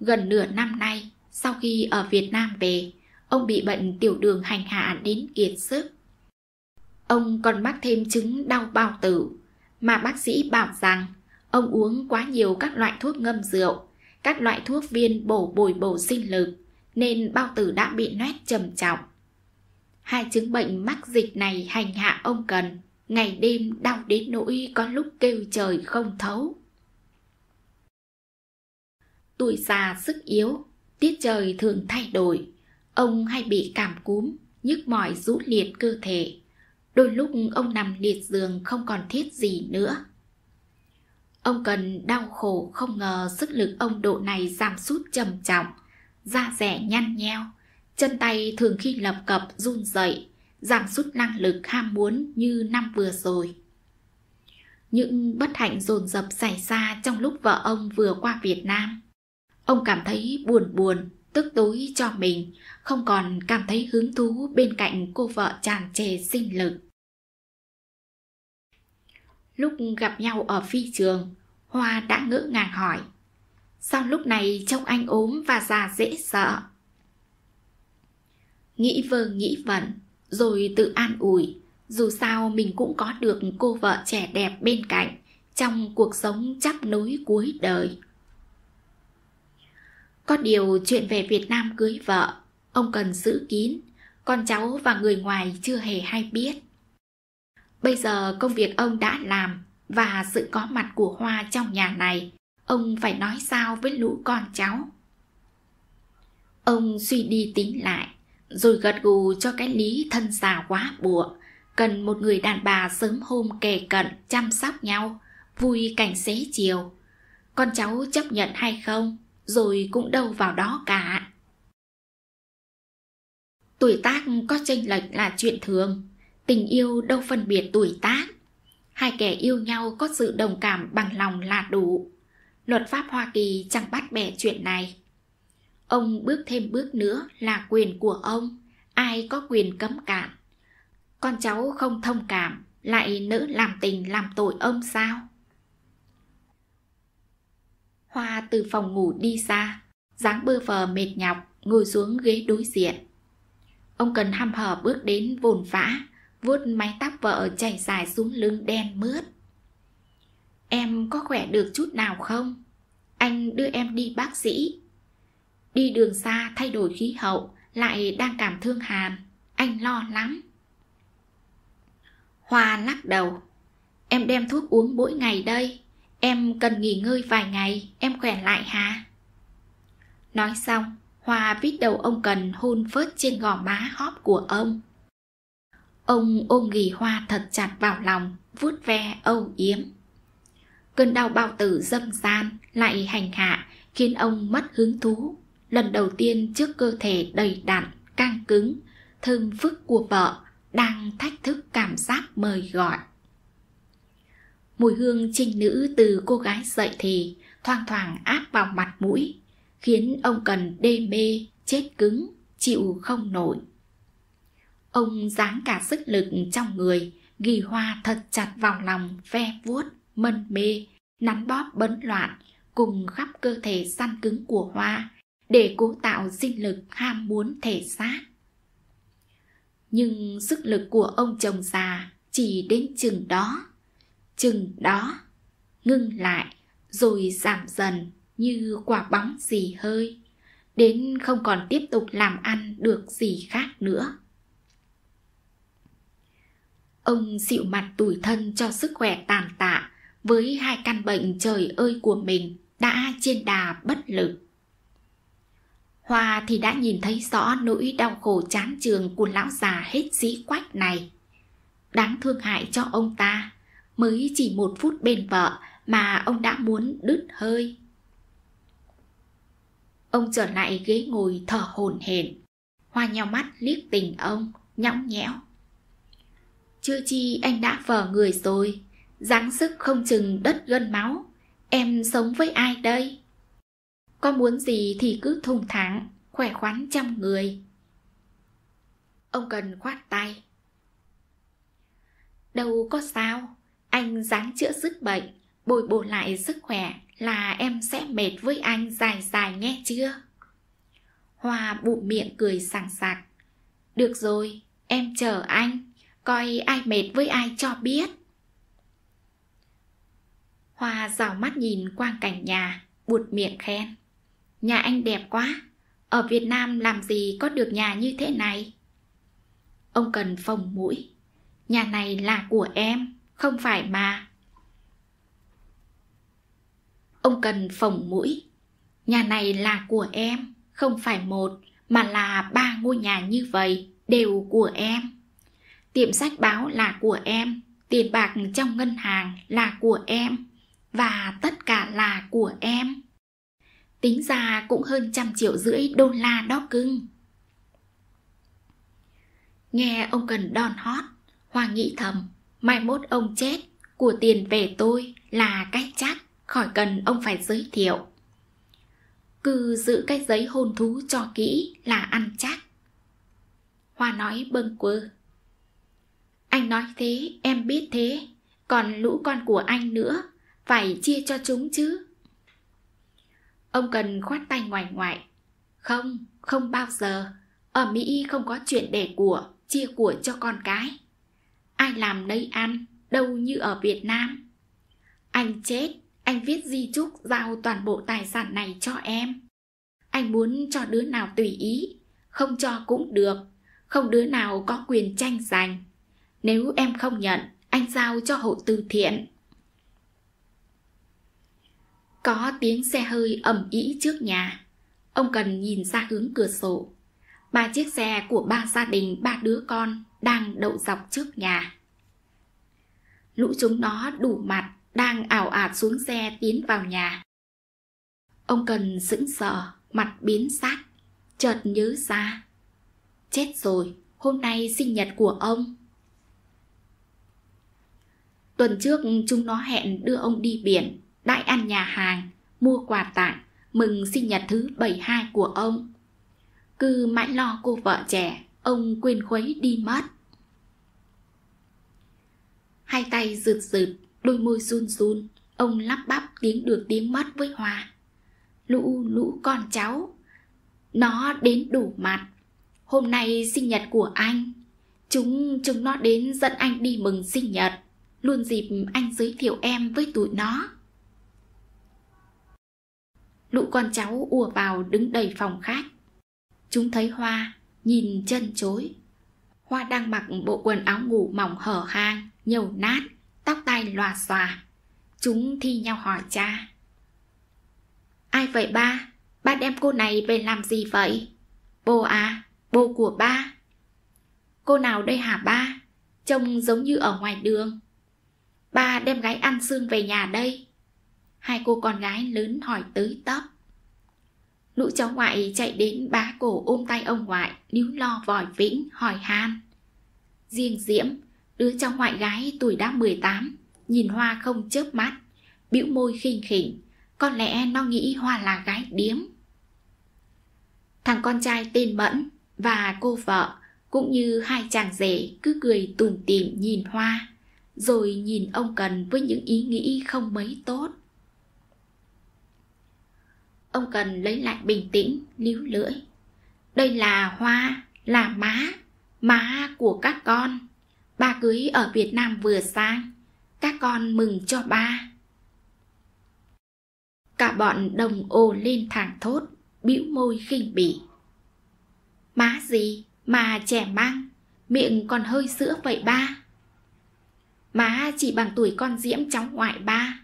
Gần nửa năm nay, sau khi ở Việt Nam về, ông bị bệnh tiểu đường hành hạ đến kiệt sức. Ông còn mắc thêm chứng đau bao tử, mà bác sĩ bảo rằng ông uống quá nhiều các loại thuốc ngâm rượu các loại thuốc viên bổ bồi bổ sinh lực nên bao tử đã bị loét trầm trọng. Hai chứng bệnh mắc dịch này hành hạ ông Cần, ngày đêm đau đến nỗi có lúc kêu trời không thấu. Tuổi già sức yếu, tiết trời thường thay đổi, ông hay bị cảm cúm, nhức mỏi rũ liệt cơ thể. Đôi lúc ông nằm liệt giường không còn thiết gì nữa. Ông cần đau khổ không ngờ sức lực ông độ này giảm sút trầm trọng, da rẻ nhăn nheo, chân tay thường khi lập cập run rẩy, giảm sút năng lực ham muốn như năm vừa rồi. Những bất hạnh dồn dập xảy ra trong lúc vợ ông vừa qua Việt Nam. Ông cảm thấy buồn buồn, tức tối cho mình, không còn cảm thấy hứng thú bên cạnh cô vợ tràn trề sinh lực. Lúc gặp nhau ở phi trường, Hoa đã ngỡ ngàng hỏi. Sao lúc này trông anh ốm và già dễ sợ? Nghĩ vơ nghĩ vẩn, rồi tự an ủi. Dù sao mình cũng có được cô vợ trẻ đẹp bên cạnh trong cuộc sống chắp nối cuối đời. Có điều chuyện về Việt Nam cưới vợ, ông cần giữ kín, con cháu và người ngoài chưa hề hay biết. Bây giờ công việc ông đã làm và sự có mặt của Hoa trong nhà này, ông phải nói sao với lũ con cháu? Ông suy đi tính lại, rồi gật gù cho cái lý thân già quá bụa, cần một người đàn bà sớm hôm kề cận chăm sóc nhau, vui cảnh xế chiều. Con cháu chấp nhận hay không, rồi cũng đâu vào đó cả. Tuổi tác có chênh lệch là chuyện thường, tình yêu đâu phân biệt tuổi tác. Hai kẻ yêu nhau có sự đồng cảm bằng lòng là đủ. Luật pháp Hoa Kỳ chẳng bắt bẻ chuyện này. Ông bước thêm bước nữa là quyền của ông, ai có quyền cấm cản. Con cháu không thông cảm, lại nữ làm tình làm tội ông sao? Hoa từ phòng ngủ đi ra, dáng bơ phờ mệt nhọc, ngồi xuống ghế đối diện. Ông cần hăm hở bước đến vồn vã, vuốt mái tóc vợ chảy dài xuống lưng đen mướt. Em có khỏe được chút nào không? Anh đưa em đi bác sĩ. Đi đường xa thay đổi khí hậu, lại đang cảm thương hàn. Anh lo lắm. Hoa lắc đầu. Em đem thuốc uống mỗi ngày đây. Em cần nghỉ ngơi vài ngày, em khỏe lại hả? Nói xong, Hoa vít đầu ông Cần hôn phớt trên gò má hóp của ông. Ông ôm ghì hoa thật chặt vào lòng vuốt ve âu yếm Cơn đau bao tử dâm gian Lại hành hạ Khiến ông mất hứng thú Lần đầu tiên trước cơ thể đầy đặn Căng cứng Thơm phức của vợ Đang thách thức cảm giác mời gọi Mùi hương trinh nữ từ cô gái dậy thì Thoang thoảng áp vào mặt mũi Khiến ông cần đê mê Chết cứng Chịu không nổi Ông giáng cả sức lực trong người, ghi hoa thật chặt vào lòng, ve vuốt, mân mê, nắn bóp bấn loạn, cùng khắp cơ thể săn cứng của hoa, để cố tạo sinh lực ham muốn thể xác. Nhưng sức lực của ông chồng già chỉ đến chừng đó, chừng đó, ngưng lại rồi giảm dần như quả bóng xì hơi, đến không còn tiếp tục làm ăn được gì khác nữa. Ông dịu mặt tủi thân cho sức khỏe tàn tạ với hai căn bệnh trời ơi của mình đã trên đà bất lực. Hoa thì đã nhìn thấy rõ nỗi đau khổ chán trường của lão già hết dí quách này. Đáng thương hại cho ông ta, mới chỉ một phút bên vợ mà ông đã muốn đứt hơi. Ông trở lại ghế ngồi thở hổn hển. Hoa nheo mắt liếc tình ông, nhõng nhẽo chưa chi anh đã vờ người rồi dáng sức không chừng đất gân máu Em sống với ai đây? Có muốn gì thì cứ thùng thẳng Khỏe khoắn trăm người Ông cần khoát tay Đâu có sao Anh dáng chữa sức bệnh Bồi bổ lại sức khỏe Là em sẽ mệt với anh dài dài nghe chưa Hoa bụ miệng cười sảng sạc Được rồi, em chờ anh coi ai mệt với ai cho biết hoa rào mắt nhìn quang cảnh nhà buột miệng khen nhà anh đẹp quá ở việt nam làm gì có được nhà như thế này ông cần phồng mũi nhà này là của em không phải mà ông cần phồng mũi nhà này là của em không phải một mà là ba ngôi nhà như vậy đều của em tiệm sách báo là của em, tiền bạc trong ngân hàng là của em và tất cả là của em. Tính ra cũng hơn trăm triệu rưỡi đô la đó cưng. Nghe ông cần đòn hót, Hoàng nghĩ thầm, mai mốt ông chết, của tiền về tôi là cách chắc, khỏi cần ông phải giới thiệu. Cứ giữ cái giấy hôn thú cho kỹ là ăn chắc. Hoa nói bâng quơ. Anh nói thế, em biết thế. Còn lũ con của anh nữa, phải chia cho chúng chứ. Ông cần khoát tay ngoài ngoại. Không, không bao giờ. Ở Mỹ không có chuyện để của, chia của cho con cái. Ai làm nấy ăn, đâu như ở Việt Nam. Anh chết, anh viết di chúc giao toàn bộ tài sản này cho em. Anh muốn cho đứa nào tùy ý, không cho cũng được, không đứa nào có quyền tranh giành. Nếu em không nhận, anh giao cho hộ từ thiện. Có tiếng xe hơi ầm ý trước nhà. Ông cần nhìn ra hướng cửa sổ. Ba chiếc xe của ba gia đình ba đứa con đang đậu dọc trước nhà. Lũ chúng nó đủ mặt đang ảo ạt xuống xe tiến vào nhà. Ông cần sững sờ, mặt biến sắc, chợt nhớ ra. Chết rồi, hôm nay sinh nhật của ông. Tuần trước chúng nó hẹn đưa ông đi biển, đại ăn nhà hàng, mua quà tặng, mừng sinh nhật thứ 72 của ông. Cứ mãi lo cô vợ trẻ, ông quên khuấy đi mất. Hai tay rượt rượt, đôi môi run run, ông lắp bắp tiếng được tiếng mất với Hòa. Lũ lũ con cháu, nó đến đủ mặt. Hôm nay sinh nhật của anh, chúng chúng nó đến dẫn anh đi mừng sinh nhật luôn dịp anh giới thiệu em với tụi nó lũ con cháu ùa vào đứng đầy phòng khách chúng thấy hoa nhìn chân chối hoa đang mặc bộ quần áo ngủ mỏng hở hang nhầu nát tóc tai lòa xòa chúng thi nhau hỏi cha ai vậy ba ba đem cô này về làm gì vậy bố à bố của ba cô nào đây hả ba trông giống như ở ngoài đường Ba đem gái ăn xương về nhà đây Hai cô con gái lớn hỏi tới tấp Lũ cháu ngoại chạy đến bá cổ ôm tay ông ngoại Níu lo vòi vĩnh hỏi han Riêng Diễm Đứa cháu ngoại gái tuổi đã 18 Nhìn Hoa không chớp mắt bĩu môi khinh khỉnh Có lẽ nó nghĩ Hoa là gái điếm Thằng con trai tên Mẫn Và cô vợ Cũng như hai chàng rể cứ cười tủm tỉm nhìn Hoa rồi nhìn ông cần với những ý nghĩ không mấy tốt ông cần lấy lại bình tĩnh líu lưỡi đây là hoa là má má của các con ba cưới ở việt nam vừa sang các con mừng cho ba cả bọn đồng ồ lên thẳng thốt bĩu môi khinh bỉ má gì mà trẻ mang miệng còn hơi sữa vậy ba Má chỉ bằng tuổi con Diễm cháu ngoại ba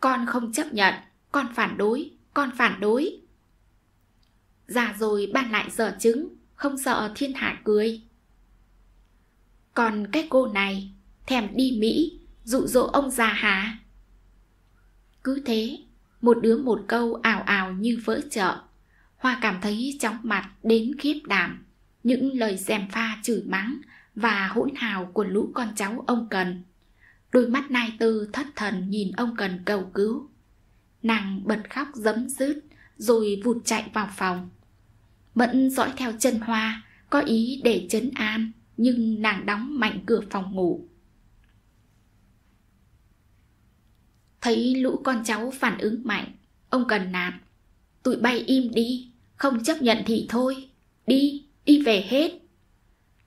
Con không chấp nhận Con phản đối Con phản đối Già rồi ban lại dở chứng Không sợ thiên hạ cười Còn cái cô này Thèm đi Mỹ Dụ dỗ ông già hả Cứ thế Một đứa một câu ảo ảo như vỡ chợ Hoa cảm thấy chóng mặt đến khiếp đảm Những lời dèm pha chửi mắng và hỗn hào của lũ con cháu ông Cần. Đôi mắt Nai Tư thất thần nhìn ông Cần cầu cứu. Nàng bật khóc dấm dứt rồi vụt chạy vào phòng. Mẫn dõi theo chân hoa, có ý để chấn an, nhưng nàng đóng mạnh cửa phòng ngủ. Thấy lũ con cháu phản ứng mạnh, ông Cần nạt. Tụi bay im đi, không chấp nhận thì thôi, đi, đi về hết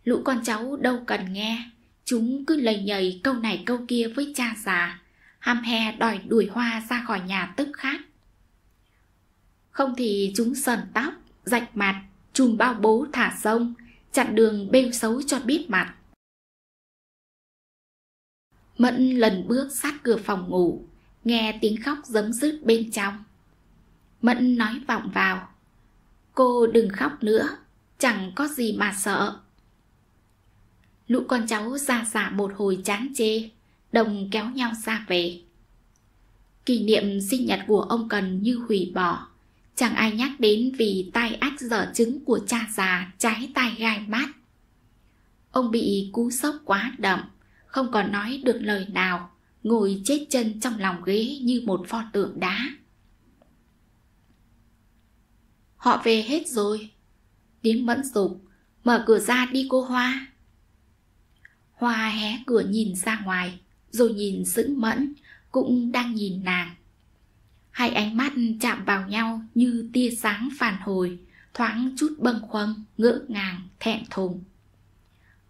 lũ con cháu đâu cần nghe. Chúng cứ lầy nhầy câu này câu kia với cha già, ham he đòi đuổi hoa ra khỏi nhà tức khác. Không thì chúng sờn tóc, rạch mặt, chùm bao bố thả sông, chặn đường bêu xấu cho biết mặt. Mẫn lần bước sát cửa phòng ngủ, nghe tiếng khóc giấm dứt bên trong. Mẫn nói vọng vào, cô đừng khóc nữa, chẳng có gì mà sợ lũ con cháu ra xả một hồi chán chê, đồng kéo nhau ra về. Kỷ niệm sinh nhật của ông Cần như hủy bỏ, chẳng ai nhắc đến vì tai ách dở chứng của cha già trái tai gai mát. Ông bị cú sốc quá đậm, không còn nói được lời nào, ngồi chết chân trong lòng ghế như một pho tượng đá. Họ về hết rồi. Điếm mẫn dục, mở cửa ra đi cô Hoa. Hoa hé cửa nhìn ra ngoài, rồi nhìn sững mẫn, cũng đang nhìn nàng. Hai ánh mắt chạm vào nhau như tia sáng phản hồi, thoáng chút bâng khuâng, ngỡ ngàng, thẹn thùng.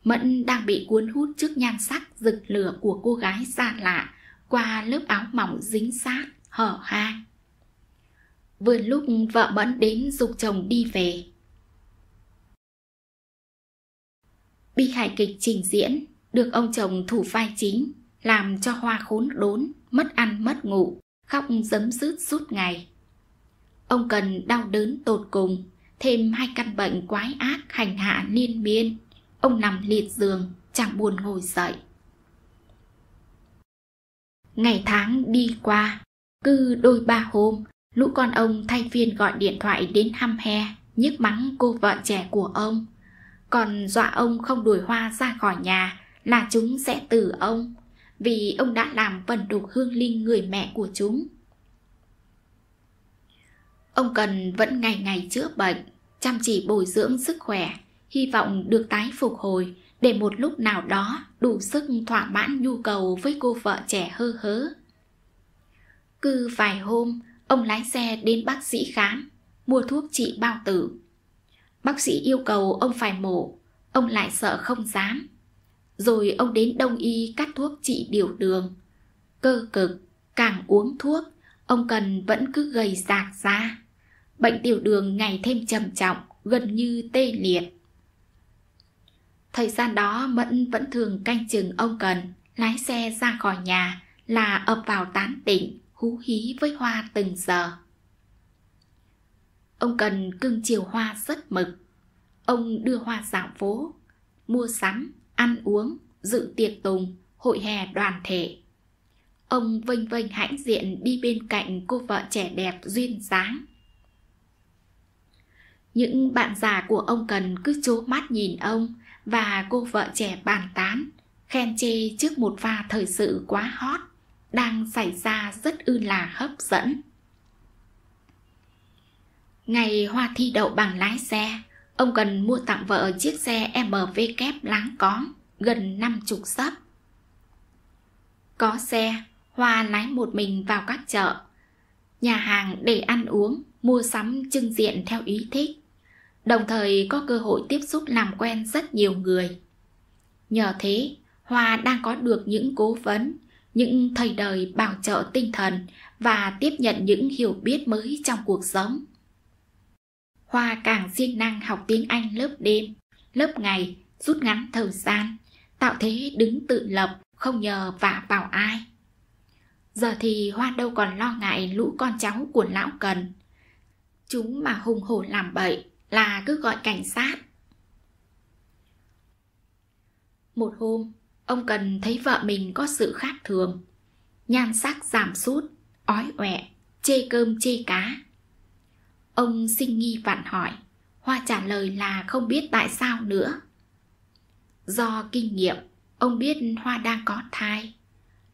Mẫn đang bị cuốn hút trước nhan sắc rực lửa của cô gái xa lạ qua lớp áo mỏng dính sát, hở hang. Vừa lúc vợ Mẫn đến dục chồng đi về. Bi hài kịch trình diễn được ông chồng thủ vai chính, làm cho hoa khốn đốn, mất ăn mất ngủ, khóc giấm dứt suốt ngày. Ông cần đau đớn tột cùng, thêm hai căn bệnh quái ác hành hạ liên miên. Ông nằm liệt giường, chẳng buồn ngồi dậy. Ngày tháng đi qua, cứ đôi ba hôm, lũ con ông thay phiên gọi điện thoại đến hăm he, nhức mắng cô vợ trẻ của ông. Còn dọa ông không đuổi hoa ra khỏi nhà là chúng sẽ từ ông vì ông đã làm vần đục hương linh người mẹ của chúng. Ông cần vẫn ngày ngày chữa bệnh, chăm chỉ bồi dưỡng sức khỏe, hy vọng được tái phục hồi để một lúc nào đó đủ sức thỏa mãn nhu cầu với cô vợ trẻ hơ hớ. Cứ vài hôm, ông lái xe đến bác sĩ khám, mua thuốc trị bao tử. Bác sĩ yêu cầu ông phải mổ, ông lại sợ không dám rồi ông đến đông y cắt thuốc trị điều đường. Cơ cực, càng uống thuốc, ông cần vẫn cứ gầy rạc ra. Bệnh tiểu đường ngày thêm trầm trọng, gần như tê liệt. Thời gian đó Mẫn vẫn thường canh chừng ông Cần, lái xe ra khỏi nhà là ập vào tán tỉnh, hú hí với hoa từng giờ. Ông Cần cưng chiều hoa rất mực. Ông đưa hoa dạo phố, mua sắm, ăn uống, dự tiệc tùng, hội hè đoàn thể. Ông vênh vênh hãnh diện đi bên cạnh cô vợ trẻ đẹp duyên dáng. Những bạn già của ông Cần cứ chố mắt nhìn ông và cô vợ trẻ bàn tán, khen chê trước một pha thời sự quá hot, đang xảy ra rất ư là hấp dẫn. Ngày Hoa thi đậu bằng lái xe, Ông cần mua tặng vợ chiếc xe kép láng có gần 50 sấp. Có xe, Hoa lái một mình vào các chợ, nhà hàng để ăn uống, mua sắm trưng diện theo ý thích, đồng thời có cơ hội tiếp xúc làm quen rất nhiều người. Nhờ thế, Hoa đang có được những cố vấn, những thầy đời bảo trợ tinh thần và tiếp nhận những hiểu biết mới trong cuộc sống. Hoa càng siêng năng học tiếng Anh lớp đêm, lớp ngày, rút ngắn thời gian, tạo thế đứng tự lập, không nhờ vả vào ai. Giờ thì Hoa đâu còn lo ngại lũ con cháu của lão cần. Chúng mà hùng hổ làm bậy là cứ gọi cảnh sát. Một hôm, ông Cần thấy vợ mình có sự khác thường. Nhan sắc giảm sút, ói ọe, chê cơm chê cá, Ông sinh nghi vặn hỏi, Hoa trả lời là không biết tại sao nữa. Do kinh nghiệm, ông biết Hoa đang có thai.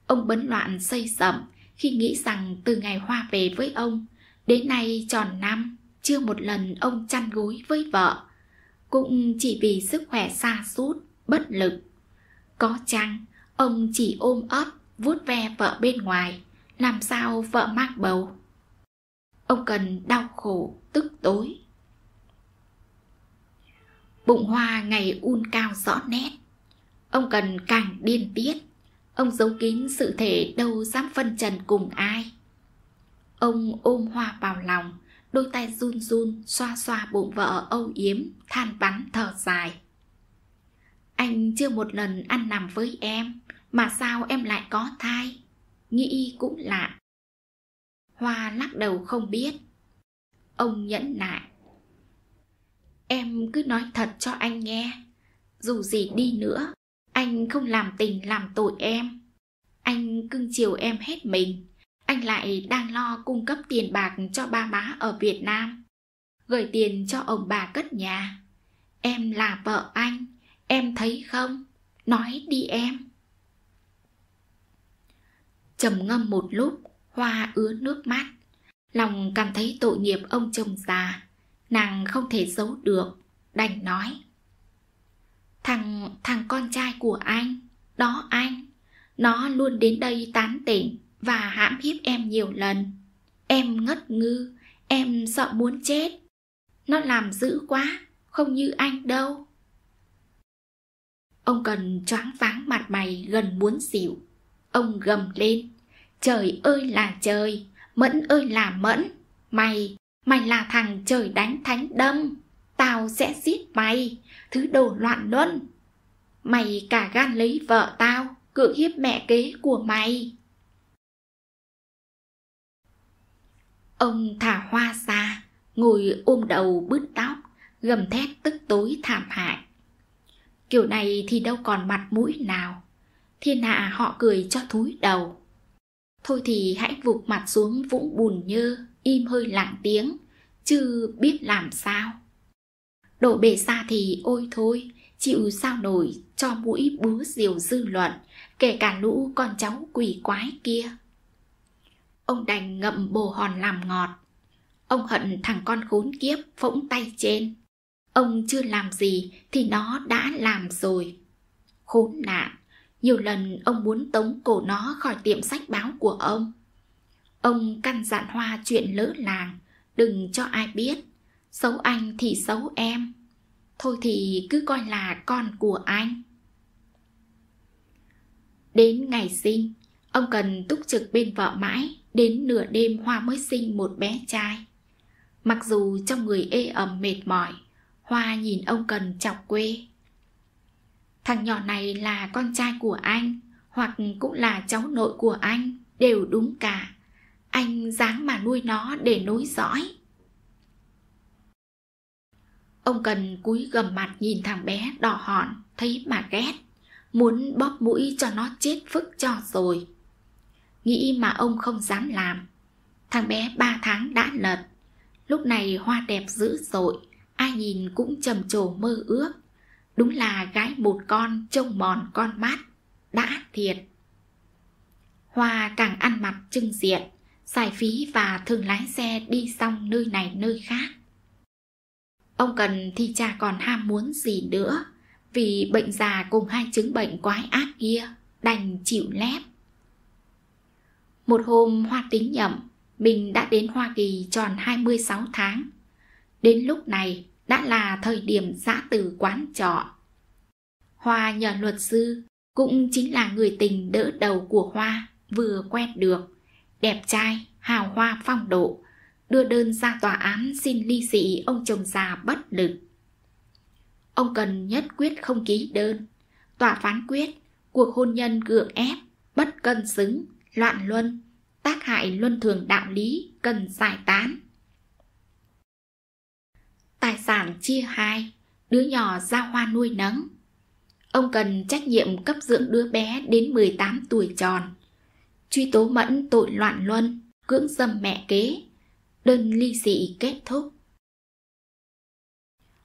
Ông bấn loạn xây sẩm khi nghĩ rằng từ ngày Hoa về với ông, đến nay tròn năm, chưa một lần ông chăn gối với vợ. Cũng chỉ vì sức khỏe xa sút bất lực. Có chăng, ông chỉ ôm ấp, vuốt ve vợ bên ngoài, làm sao vợ mang bầu ông cần đau khổ tức tối bụng hoa ngày un cao rõ nét ông cần càng điên tiết ông giấu kín sự thể đâu dám phân trần cùng ai ông ôm hoa vào lòng đôi tay run run xoa xoa bụng vợ âu yếm than vắn thở dài anh chưa một lần ăn nằm với em mà sao em lại có thai nghĩ cũng lạ Hoa lắc đầu không biết. Ông nhẫn nại. Em cứ nói thật cho anh nghe. Dù gì đi nữa, anh không làm tình làm tội em. Anh cưng chiều em hết mình. Anh lại đang lo cung cấp tiền bạc cho ba má ở Việt Nam. Gửi tiền cho ông bà cất nhà. Em là vợ anh, em thấy không? Nói đi em. Trầm ngâm một lúc, hoa ứa nước mắt. Lòng cảm thấy tội nghiệp ông chồng già, nàng không thể giấu được, đành nói. Thằng, thằng con trai của anh, đó anh, nó luôn đến đây tán tỉnh và hãm hiếp em nhiều lần. Em ngất ngư, em sợ muốn chết. Nó làm dữ quá, không như anh đâu. Ông cần choáng váng mặt mày gần muốn xỉu. Ông gầm lên. Trời ơi là trời, mẫn ơi là mẫn, mày, mày là thằng trời đánh thánh đâm, tao sẽ giết mày, thứ đồ loạn luân. Mày cả gan lấy vợ tao, cưỡng hiếp mẹ kế của mày. Ông thả hoa xa ngồi ôm đầu bứt tóc, gầm thét tức tối thảm hại. Kiểu này thì đâu còn mặt mũi nào. Thiên hạ họ cười cho thúi đầu. Thôi thì hãy vụt mặt xuống vũng bùn nhơ, im hơi lặng tiếng, chứ biết làm sao. Đổ bể xa thì ôi thôi, chịu sao nổi cho mũi bứa diều dư luận, kể cả lũ con cháu quỷ quái kia. Ông đành ngậm bồ hòn làm ngọt. Ông hận thằng con khốn kiếp phỗng tay trên. Ông chưa làm gì thì nó đã làm rồi. Khốn nạn! Nhiều lần ông muốn tống cổ nó khỏi tiệm sách báo của ông. Ông căn dặn Hoa chuyện lỡ làng, đừng cho ai biết. Xấu anh thì xấu em. Thôi thì cứ coi là con của anh. Đến ngày sinh, ông cần túc trực bên vợ mãi, đến nửa đêm Hoa mới sinh một bé trai. Mặc dù trong người ê ẩm mệt mỏi, Hoa nhìn ông cần chọc quê. Thằng nhỏ này là con trai của anh Hoặc cũng là cháu nội của anh Đều đúng cả Anh dáng mà nuôi nó để nối dõi Ông cần cúi gầm mặt nhìn thằng bé đỏ hòn Thấy mà ghét Muốn bóp mũi cho nó chết phức cho rồi Nghĩ mà ông không dám làm Thằng bé ba tháng đã lật Lúc này hoa đẹp dữ dội Ai nhìn cũng trầm trồ mơ ước Đúng là gái một con trông mòn con mát, đã thiệt. Hoa càng ăn mặc trưng diện, xài phí và thường lái xe đi xong nơi này nơi khác. Ông cần thì cha còn ham muốn gì nữa, vì bệnh già cùng hai chứng bệnh quái ác kia, đành chịu lép. Một hôm Hoa tính nhậm, mình đã đến Hoa Kỳ tròn 26 tháng. Đến lúc này, đã là thời điểm giã từ quán trọ. Hoa nhờ luật sư, cũng chính là người tình đỡ đầu của Hoa, vừa quen được, đẹp trai, hào hoa phong độ, đưa đơn ra tòa án xin ly dị ông chồng già bất lực. Ông cần nhất quyết không ký đơn, tòa phán quyết, cuộc hôn nhân gượng ép, bất cân xứng, loạn luân, tác hại luân thường đạo lý, cần giải tán tài sản chia hai, đứa nhỏ ra hoa nuôi nấng. Ông cần trách nhiệm cấp dưỡng đứa bé đến 18 tuổi tròn. Truy tố mẫn tội loạn luân, cưỡng dâm mẹ kế. Đơn ly dị kết thúc.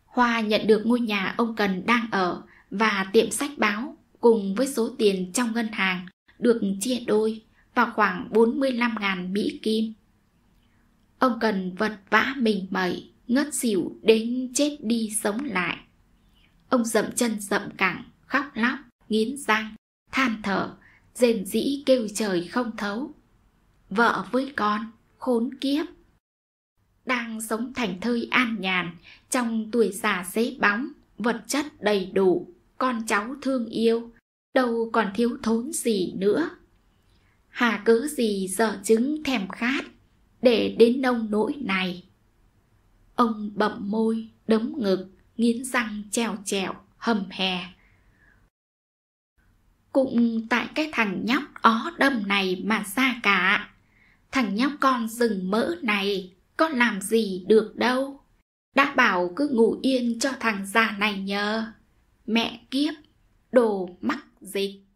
Hoa nhận được ngôi nhà ông cần đang ở và tiệm sách báo cùng với số tiền trong ngân hàng được chia đôi vào khoảng 45.000 Mỹ Kim. Ông cần vật vã mình mẩy ngất xỉu đến chết đi sống lại. Ông dậm chân dậm cẳng, khóc lóc, nghiến răng, than thở, rền dĩ kêu trời không thấu. Vợ với con, khốn kiếp. Đang sống thành thơi an nhàn, trong tuổi già xế bóng, vật chất đầy đủ, con cháu thương yêu, đâu còn thiếu thốn gì nữa. Hà cớ gì dở chứng thèm khát, để đến nông nỗi này. Ông bậm môi, đấm ngực, nghiến răng treo trẹo, hầm hè. Cũng tại cái thằng nhóc ó đâm này mà ra cả. Thằng nhóc con rừng mỡ này có làm gì được đâu. Đã bảo cứ ngủ yên cho thằng già này nhờ. Mẹ kiếp, đồ mắc dịch.